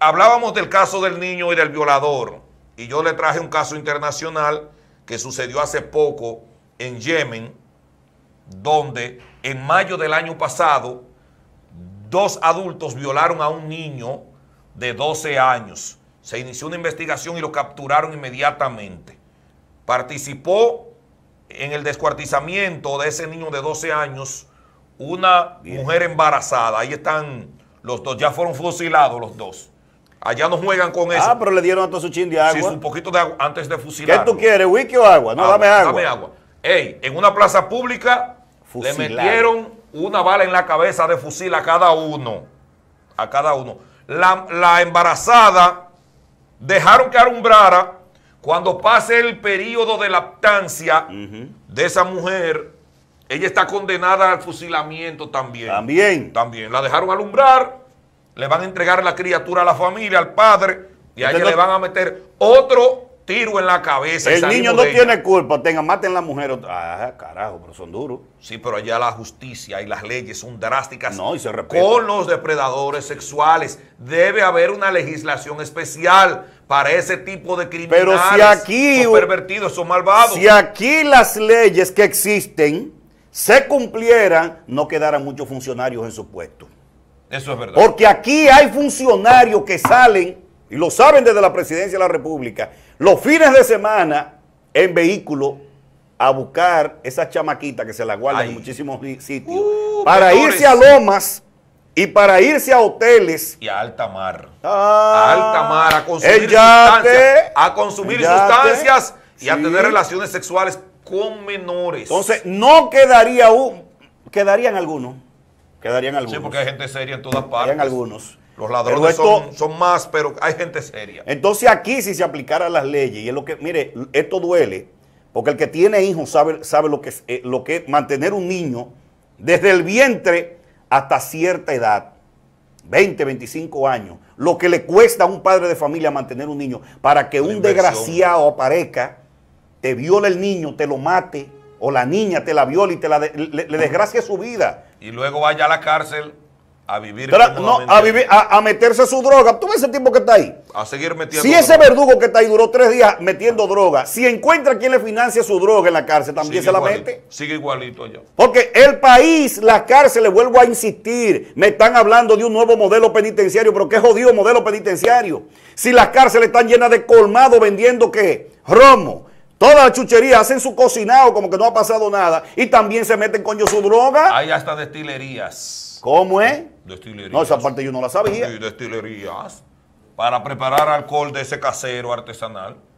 hablábamos del caso del niño y del violador, y yo le traje un caso internacional que sucedió hace poco en Yemen, donde en mayo del año pasado dos adultos violaron a un niño de 12 años. Se inició una investigación y lo capturaron inmediatamente. Participó en el descuartizamiento de ese niño de 12 años una mujer embarazada. Ahí están los dos, ya fueron fusilados los dos. Allá no juegan con ah, eso. Ah, pero le dieron a todos su chin de agua. Sí, un poquito de agua antes de fusilar. ¿Qué tú quieres, whisky o agua? No, dame agua. Dame agua. Ey, en una plaza pública le metieron una bala en la cabeza de fusil a cada uno. A cada uno. La, embarazada dejaron que alumbrara cuando pase el periodo de lactancia de esa mujer. Ella está condenada al fusilamiento también. También. También. La dejaron alumbrar le van a entregar la criatura a la familia, al padre, y ahí le van a meter otro tiro en la cabeza. El niño no tiene culpa, tenga, maten a la mujer. Ah, carajo, pero son duros. Sí, pero allá la justicia y las leyes son drásticas. No, y se repite. Con los depredadores sexuales debe haber una legislación especial para ese tipo de criminales. Pero si aquí... Son pervertidos, son malvados. Si aquí las leyes que existen se cumplieran, no quedaran muchos funcionarios en su puesto. Eso es verdad. Porque aquí hay funcionarios que salen, y lo saben desde la presidencia de la República, los fines de semana en vehículo a buscar esas chamaquita que se las guardan en muchísimos uh, sitios, para irse a lomas y para irse a hoteles. Y a alta mar. Ah, a alta mar, a consumir sustancias. A consumir sustancias y a tener relaciones sexuales con menores. Entonces, no quedaría quedarían algunos. Quedarían algunos. Sí, porque hay gente seria en todas partes. Quedarían algunos. Los ladrones son, son, más, pero hay gente seria. Entonces aquí si se aplicaran las leyes, y es lo que, mire, esto duele, porque el que tiene hijos sabe, sabe lo, que es, eh, lo que mantener un niño desde el vientre hasta cierta edad, 20, 25 años, lo que le cuesta a un padre de familia mantener un niño, para que un desgraciado aparezca, te viole el niño, te lo mate, o la niña te la viola y te la le, desgracia su vida. Y luego vaya a la cárcel a vivir. no, a, vivir a, meterse su droga. Tú ves ese tiempo que está ahí. A seguir metiendo. Si ese verdugo que está ahí duró tres días metiendo droga, si encuentra quien le financia su droga en la cárcel, también se la mete. Sigue igualito allá. Porque el país, las cárceles, vuelvo a insistir, me están hablando de un nuevo modelo penitenciario, pero qué jodido modelo penitenciario. Si las cárceles están llenas de colmado vendiendo qué? Romo Todas las chucherías hacen su cocinado como que no ha pasado nada. Y también se meten con yo su droga. Hay hasta destilerías. ¿Cómo es? Destilerías. No, esa parte yo no la sabía. Sí, destilerías. Para preparar alcohol de ese casero artesanal.